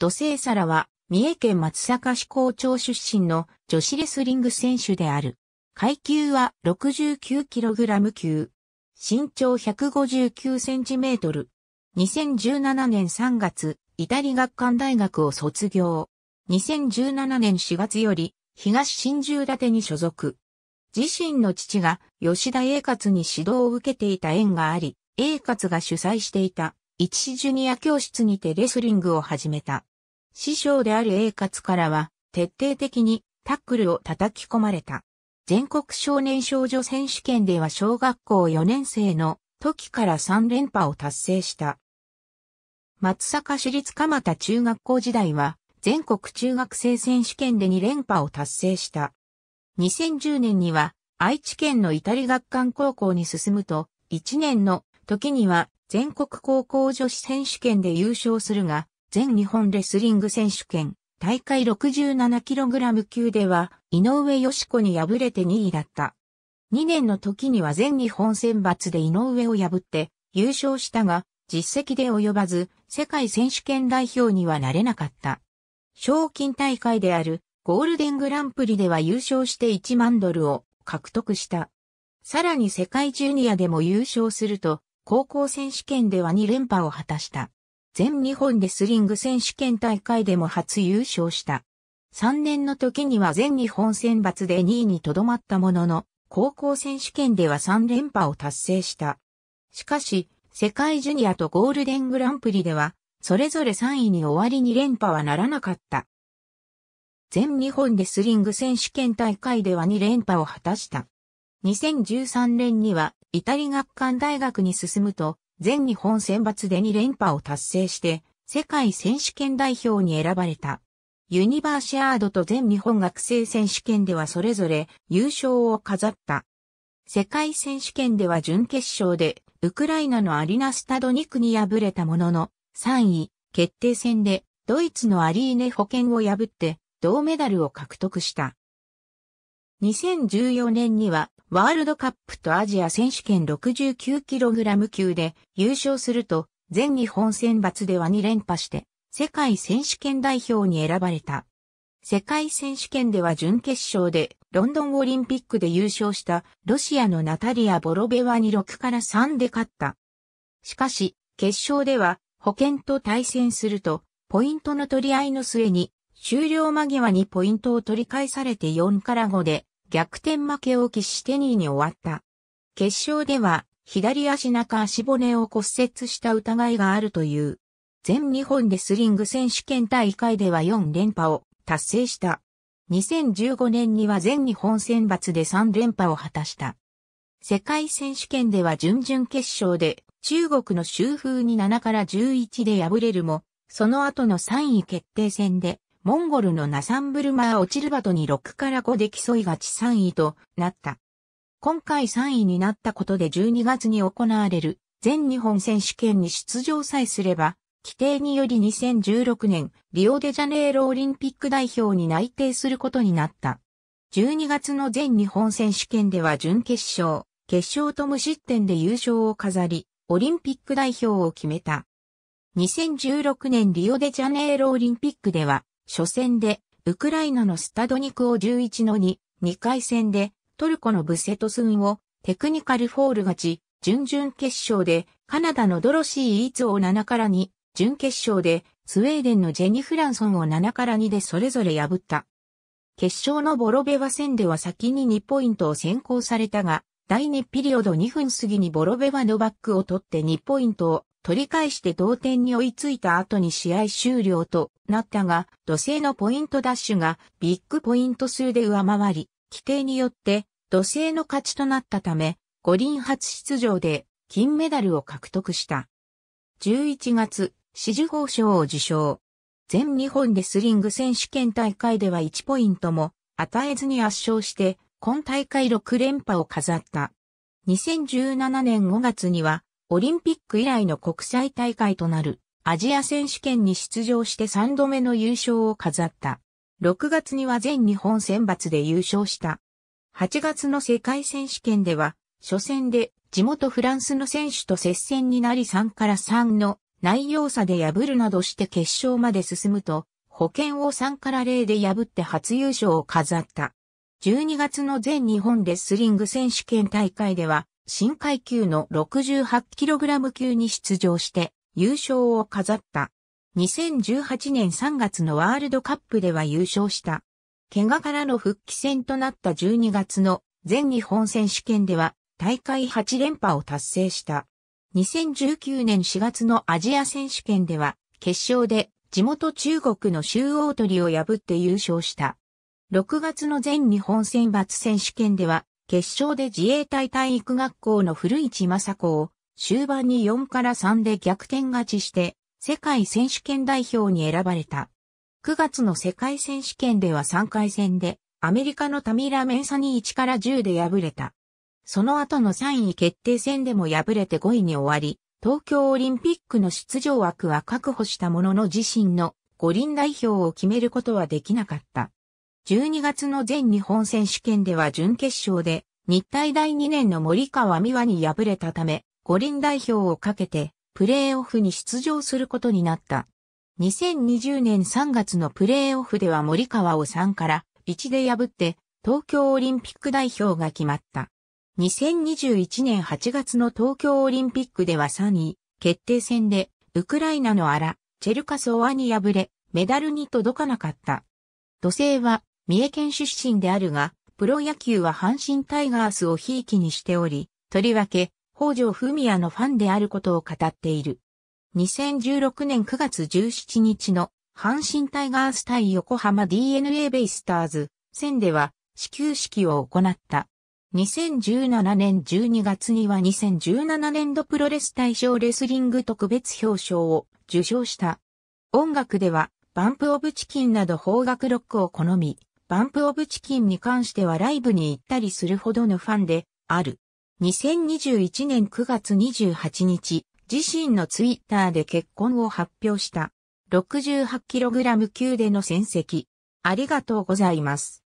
土星皿は、三重県松阪市校長出身の女子レスリング選手である。階級は 69kg 級。身長 159cm。2017年3月、イタリ学館大学を卒業。2017年4月より、東新十立に所属。自身の父が吉田栄勝に指導を受けていた縁があり、栄勝が主催していた一ジュニア教室にてレスリングを始めた。師匠である栄活からは、徹底的にタックルを叩き込まれた。全国少年少女選手権では小学校4年生の時から3連覇を達成した。松阪市立蒲田中学校時代は、全国中学生選手権で2連覇を達成した。2010年には、愛知県のイタリ学館高校に進むと、1年の時には全国高校女子選手権で優勝するが、全日本レスリング選手権、大会 67kg 級では、井上よし子に敗れて2位だった。2年の時には全日本選抜で井上を破って優勝したが、実績で及ばず、世界選手権代表にはなれなかった。賞金大会であるゴールデングランプリでは優勝して1万ドルを獲得した。さらに世界ジュニアでも優勝すると、高校選手権では2連覇を果たした。全日本レスリング選手権大会でも初優勝した。3年の時には全日本選抜で2位にとどまったものの、高校選手権では3連覇を達成した。しかし、世界ジュニアとゴールデングランプリでは、それぞれ3位に終わりに連覇はならなかった。全日本レスリング選手権大会では2連覇を果たした。2013年には、イタリ学館大学に進むと、全日本選抜で2連覇を達成して、世界選手権代表に選ばれた。ユニバーシアードと全日本学生選手権ではそれぞれ優勝を飾った。世界選手権では準決勝で、ウクライナのアリナスタドニクに敗れたものの、3位、決定戦で、ドイツのアリーネ保険を破って、銅メダルを獲得した。2014年には、ワールドカップとアジア選手権 69kg 級で優勝すると、全日本選抜では2連覇して、世界選手権代表に選ばれた。世界選手権では準決勝で、ロンドンオリンピックで優勝したロシアのナタリア・ボロベワに6から3で勝った。しかし、決勝では保険と対戦すると、ポイントの取り合いの末に、終了間際にポイントを取り返されて4から5で逆転負けを喫して2位に終わった。決勝では、左足中足骨を骨折した疑いがあるという。全日本レスリング選手権大会では4連覇を達成した。2015年には全日本選抜で3連覇を果たした。世界選手権では準々決勝で中国の周風に7から11で敗れるも、その後の3位決定戦でモンゴルのナサンブルマー・オチルバトに6から5で競いがち3位となった。今回3位になったことで12月に行われる全日本選手権に出場さえすれば、規定により2016年リオデジャネイロオリンピック代表に内定することになった。12月の全日本選手権では準決勝、決勝と無失点で優勝を飾り、オリンピック代表を決めた。2016年リオデジャネイロオリンピックでは、初戦で、ウクライナのスタドニクを11の2、2回戦で、トルコのブセトスンをテクニカルフォール勝ち、準々決勝で、カナダのドロシー・イーツを7から2、準決勝で、スウェーデンのジェニ・フランソンを7から2でそれぞれ破った。決勝のボロベワ戦では先に2ポイントを先行されたが、第2ピリオド2分過ぎにボロベワのバックを取って2ポイントを取り返して同点に追いついた後に試合終了となったが、土星のポイントダッシュがビッグポイント数で上回り、規定によって土星の勝ちとなったため、五輪初出場で金メダルを獲得した。11月、四十号賞を受賞。全日本レスリング選手権大会では1ポイントも与えずに圧勝して、今大会6連覇を飾った。2017年5月にはオリンピック以来の国際大会となるアジア選手権に出場して3度目の優勝を飾った。6月には全日本選抜で優勝した。8月の世界選手権では、初戦で地元フランスの選手と接戦になり3から3の内容差で破るなどして決勝まで進むと、保険を3から0で破って初優勝を飾った。12月の全日本レスリング選手権大会では、新階級の 68kg 級に出場して優勝を飾った。2018年3月のワールドカップでは優勝した。怪我からの復帰戦となった12月の全日本選手権では大会8連覇を達成した。2019年4月のアジア選手権では決勝で地元中国の周王鳥を破って優勝した。6月の全日本選抜選手権では決勝で自衛隊体育学校の古市正子を終盤に4から3で逆転勝ちして世界選手権代表に選ばれた。9月の世界選手権では3回戦でアメリカのタミラ・メンサに1から10で敗れた。その後の3位決定戦でも敗れて5位に終わり、東京オリンピックの出場枠は確保したものの自身の五輪代表を決めることはできなかった。12月の全日本選手権では準決勝で、日体大2年の森川美和に敗れたため、五輪代表をかけて、プレーオフに出場することになった。2020年3月のプレーオフでは森川を3から1で破って、東京オリンピック代表が決まった。2021年8月の東京オリンピックでは3位、決定戦で、ウクライナのアラ、チェルカソワに敗れ、メダルに届かなかった。土星は三重県出身であるが、プロ野球は阪神タイガースをひいきにしており、とりわけ、北条文也のファンであることを語っている。2016年9月17日の阪神タイガース対横浜 DNA ベイスターズ戦では始球式を行った。2017年12月には2017年度プロレス大賞レスリング特別表彰を受賞した。音楽ではバンプオブチキンなど方角ロックを好み、バンプオブチキンに関してはライブに行ったりするほどのファンである。2021年9月28日、自身のツイッターで結婚を発表した。68kg 級での戦績。ありがとうございます。